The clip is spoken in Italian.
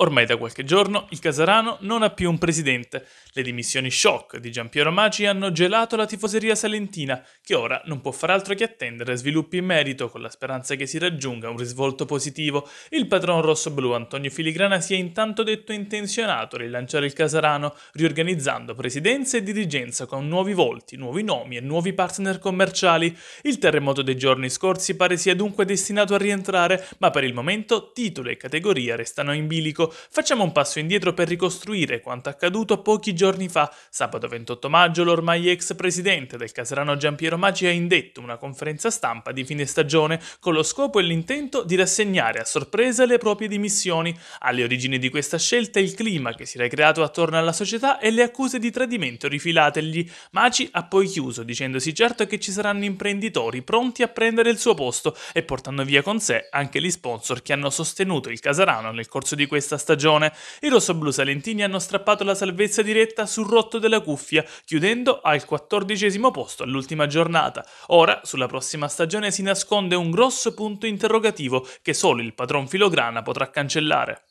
Ormai da qualche giorno il Casarano non ha più un presidente. Le dimissioni shock di Giampiero Maci hanno gelato la tifoseria salentina, che ora non può far altro che attendere sviluppi in merito con la speranza che si raggiunga un risvolto positivo. Il patron rossoblu Antonio Filigrana si è intanto detto intenzionato a rilanciare il Casarano, riorganizzando presidenza e dirigenza con nuovi volti, nuovi nomi e nuovi partner commerciali. Il terremoto dei giorni scorsi pare sia dunque destinato a rientrare, ma per il momento titolo e categoria restano in bilico facciamo un passo indietro per ricostruire quanto accaduto pochi giorni fa. Sabato 28 maggio l'ormai ex presidente del Caserano Giampiero Maggi ha indetto una conferenza stampa di fine stagione con lo scopo e l'intento di rassegnare a sorpresa le proprie dimissioni. Alle origini di questa scelta il clima che si era creato attorno alla società e le accuse di tradimento rifilategli. Maci ha poi chiuso dicendosi certo che ci saranno imprenditori pronti a prendere il suo posto e portando via con sé anche gli sponsor che hanno sostenuto il Casarano nel corso di questa stagione. I rossoblu salentini hanno strappato la salvezza diretta sul rotto della cuffia, chiudendo al quattordicesimo posto all'ultima giornata. Ora, sulla prossima stagione si nasconde un grosso punto interrogativo che solo il patron Filograna potrà cancellare.